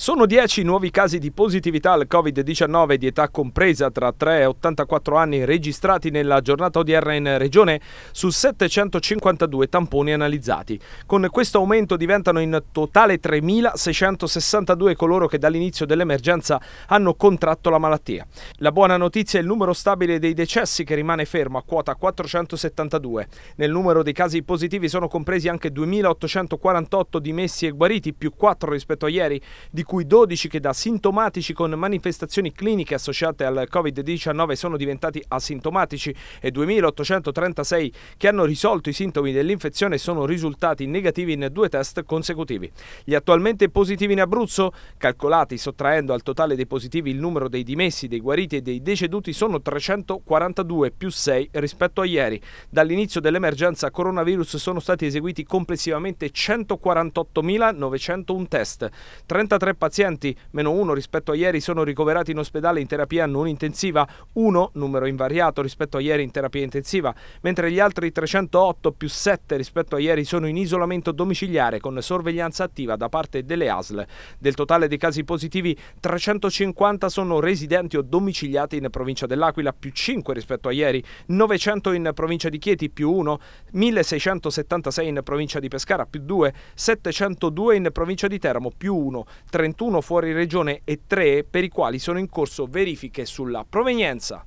Sono 10 nuovi casi di positività al Covid-19 di età compresa tra 3 e 84 anni registrati nella giornata odierna in regione su 752 tamponi analizzati. Con questo aumento diventano in totale 3.662 coloro che dall'inizio dell'emergenza hanno contratto la malattia. La buona notizia è il numero stabile dei decessi che rimane fermo a quota 472. Nel numero dei casi positivi sono compresi anche 2.848 dimessi e guariti, più 4 rispetto a ieri, di cui 12 che da sintomatici con manifestazioni cliniche associate al Covid-19 sono diventati asintomatici e 2.836 che hanno risolto i sintomi dell'infezione sono risultati negativi in due test consecutivi. Gli attualmente positivi in Abruzzo, calcolati sottraendo al totale dei positivi il numero dei dimessi, dei guariti e dei deceduti, sono 342 più 6 rispetto a ieri. Dall'inizio dell'emergenza coronavirus sono stati eseguiti complessivamente 148.901 test, 33 pazienti, meno uno rispetto a ieri, sono ricoverati in ospedale in terapia non intensiva, uno, numero invariato rispetto a ieri in terapia intensiva, mentre gli altri 308 più 7 rispetto a ieri sono in isolamento domiciliare con sorveglianza attiva da parte delle ASL. Del totale dei casi positivi, 350 sono residenti o domiciliati in provincia dell'Aquila, più 5 rispetto a ieri, 900 in provincia di Chieti, più 1, 1676 in provincia di Pescara, più 2, 702 in provincia di Teramo, più 1, 30 31 fuori regione e 3 per i quali sono in corso verifiche sulla provenienza,